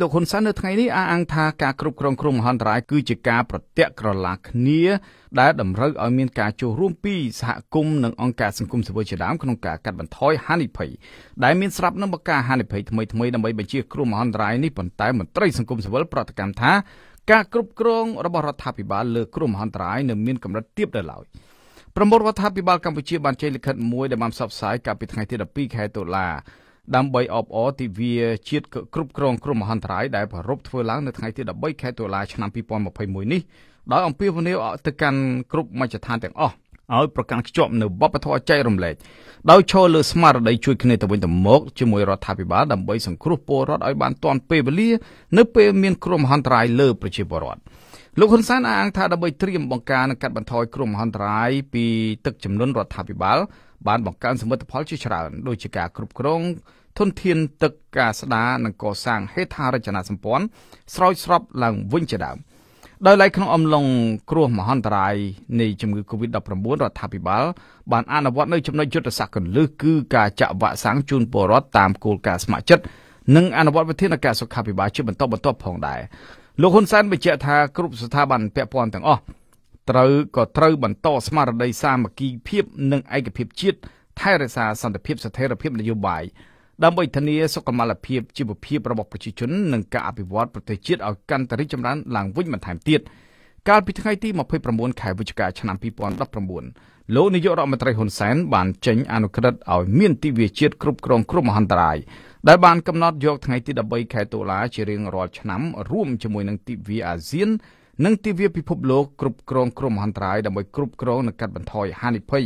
លោកហ៊ុនសែននៅថ្ងៃនេះអះអាងថាការគ្រប់គ្រងគ្រោះមហន្តរាយ គឺជាការប្រតិកក្រឡាគ្នា ដែលតម្រូវឲ្យមានការចូលរួមពីសហគមន៍និងអង្គការសង្គមស៊ីវិលជាដើមក្នុងការកាត់បន្ថយហានិភ័យដែលមានស្រាប់នឹងបង្ការហានិភ័យថ្មីៗដើម្បីបញ្ជាគ្រោះមហន្តរាយនេះប៉ុន្តែមន្ត្រីសង្គមស៊ីវិលប្រតិកម្មថាការគ្រប់គ្រងរបស់រដ្ឋាភិបាលលើគ្រោះមហន្តរាយនៅ មានកម្រិតទាបដល់ឡើយប្រមុខរដ្ឋាភិបាលកម្ពុជាបានចេញលិខិតមួយដែលបានផ្សព្វផ្សាយកាលពីថ្ងៃទី12ខែតុលាដើម្បីអបអរទិវាជាតិគ្រប់គ្រងគ្រោះមហន្តរាយដែលប្រារព្ធធ្វើឡើងនៅថ្ងៃទី13ខែតុលាឆ្នាំ2021នេះដោយអំពាវនាវទៅកាន់គ្រប់មជ្ឈដ្ឋានទាំងអស់ឲ្យប្រកាន់ខ្ជាប់នូវបទធម៌ចែករំលែកដោយឈរលើស្មារតីជួយគ្នាទៅវិញទៅមកជាមួយរដ្ឋាភិបាលដើម្បីសង្គ្រោះពលរដ្ឋឲ្យបានទាន់ ពេលវេលានៅពេលមានគ្រោះមហន្តរាយលើប្រជាពលរដ្ឋ។លោកហ៊ុនសែនអះអាងថាដើម្បីត្រៀមបង្ការនិងកាត់បន្ថយគ្រោះមហន្តរាយពីទឹកជំនន់រដ្ឋាភិបាលបានបង្កើនសមិទ្ធផលជាច្រើនដូចជាការគ្រប់គ្រង ធនធានទឹកការស្ដារនិងកសាងហេដ្ឋារចនាសម្ព័ន្ធស្រោចស្រពឡើងវិញជាដើមដោយឡែកក្នុងអំឡុងគ្រោះមហន្តរាយនៃជំងឺ Covid-19 រដ្ឋាភិបាល បានអនុវត្តនៅ ចំណុចយុទ្ធសាស្ត្រកន្លឹះគឺការចាក់វ៉ាក់សាំងជូនពលរដ្ឋតាមគោលការណ៍ស្ម័គ្រចិត្តនិងអនុវត្តវិធានការសុខាភិបាលជាបន្តបន្ទាប់ផងដែរលោកហ៊ុនសែនបញ្ជាក់ថាគ្រប់ស្ថាប័នពាក់ព័ន្ធទាំងអស់ត្រូវក៏ត្រូវបន្តស្មារតីសាមគ្គីភាពនិងឯកភាពជាតិថែរក្សាសន្តិភាពស្ថិរភាពនយោបាយដើម្បីធានាសុខុមាលភាពជីវភាពរបស់ប្រជាជននិងការអភិវឌ្ឍប្រទេសជាតិឲ្យកាន់តែរីកចម្រើនឡើងវិញបន្ថែមទៀត។កាលពីថ្ងៃទី29ខែវិច្ឆិកាឆ្នាំ2019លោកនាយករដ្ឋមន្ត្រីហ៊ុនសែនបានចេញអនុក្រឹត្យឲ្យមានទិវាជាតិគ្រប់គ្រងគ្រោះមហន្តរាយដែលបានកំណត់យកថ្ងៃទី13ខែតុលាជារៀងរាល់ឆ្នាំរួមជាមួយនឹងទិវាអាស៊ាន និងទិវាពិភពលោកគ្រប់គ្រងគ្រោះមហន្តរាយដើម្បីគ្រប់គ្រងនិងកាត់បន្ថយហានិភ័យ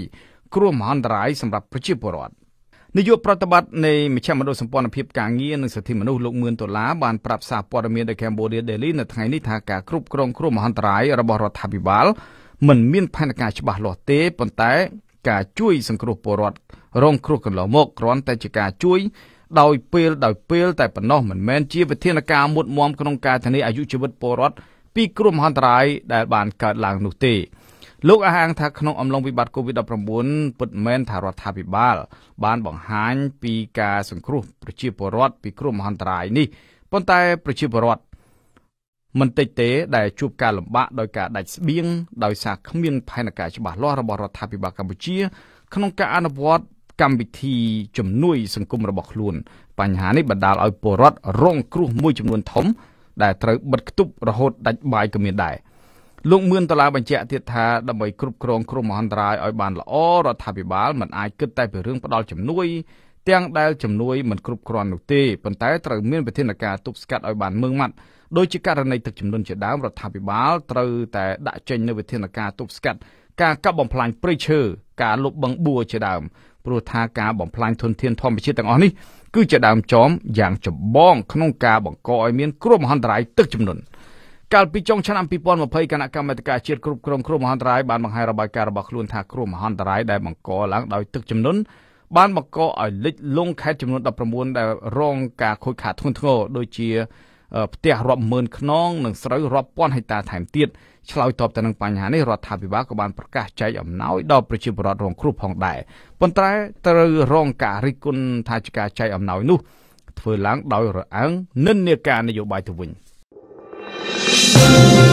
គ្រោះមហន្តរាយសម្រាប់ប្រជាពលរដ្ឋ។នាយកប្រតិបត្តិនៃមជ្ឈមណ្ឌលសម្ព័ន្ធភាពការងារនិងសិទ្ធិមនុស្សលោកមឿនដុល្លារបានប្រាប់សារព័ត៌មាន The Cambodia Daily នៅថ្ងៃនេះថាការគ្រប់គ្រងគ្រោះមហន្តរាយរបស់រដ្ឋាភិបាលមិនមាន ផែនការច្បាស់លាស់ទេប៉ុន្តែការជួយ សង្គ្រោះពលរដ្ឋរង គ្រោះកន្លងមកគ្រាន់តែជាការជួយ ដោយពេលដោយពេលតែប៉ុណ្ណោះមិនមែនជាវិធានការមុតមមក្នុងការធានាអាយុជីវិតពលរដ្ឋពី គ្រោះមហន្តរាយដែលបានកើតឡើងនោះទេ។លោកអះអាងថាក្នុងអំឡុងវិបត្តិ COVID-19 ពិតមែនថារដ្ឋាភិបាលបានបង្ហាញពីការសង្គ្រោះប្រជាពលរដ្ឋពីគ្រោះមហន្តរាយនេះប៉ុន្តែប្រជាពលរដ្ឋមិនតិចទេដែលជួបការលំបាកដោយការដាច់ស្បៀងដោយសារគ្មានផែនការច្បាស់លាស់របស់រដ្ឋាភិបាលកម្ពុជា ក្នុងការអនុវត្តកម្មវិធីជំនួយសង្គមរបស់ខ្លួន បញ្ហានេះបណ្ដាលឲ្យពលរដ្ឋរង គ្រោះមួយចំនួនធំ ដែលត្រូវបិទគប់រហូតដាច់បាយក៏មានដែរ។លោកមឿនតឡាបញ្ជាក់ទៀតថាដើម្បីគ្រប់គ្រងគ្រោះមហន្តរាយឲ្យបានល្អរដ្ឋាភិបាលមិនអាចគិតតែពីរឿងផ្ដល់ជំនួយទាំងដែលជំនួយមិនគ្រប់គ្រាន់នោះទេប៉ុន្តែត្រូវមានវិធានការទប់ស្កាត់ឲ្យបានម៉ឺងម៉ាត់ដោយជាករណីទឹកជំនន់ជាដើមរដ្ឋាភិបាលត្រូវតែដាក់ចេញនូវវិធានការទប់ស្កាត់ការកាប់បំផ្លាញព្រៃឈើការលុបបង្បួរជាដើមព្រោះថាការបំផ្លាញធនធានធម្មជាតិទាំងអស់នេះគឺជាដើមចមយ៉ាងចម្បងក្នុងការបង្កឲ្យមានគ្រោះមហន្តរាយទឹកជំនន់កាលពីចុងឆ្នាំ2020គណៈកម្មាធិការជាតិគ្រប់គ្រងគ្រោះមហន្តរាយបានបង្ហាញរបាយការណ៍របស់ខ្លួនថាគ្រោះមហន្តរាយដែលបង្កឡើងដោយទឹកជំនន់បានបង្កឲ្យលិចលង់ខេត្តចំនួន19ដែលរងការខូចខាតធ្ងន់ធ្ងរដូចជាផ្ទះរាប់ម៉ឺនខ្នងនិងស្រូវរាប់ពាន់ហិកតាថែមទៀតឆ្លើយតបទៅនឹងបញ្ហានេះរដ្ឋាភិបាលក៏បានប្រកាសចែកអំណោយដល់ប្រជាពលរដ្ឋរងគ្រោះផងដែរប៉ុន្តែត្រូវរងការរិះគន់ថាជាការចែកអំណោយនោះធ្វើឡើងដោយរអើងនិន្នាការនយោបាយទៅវិញ។ Música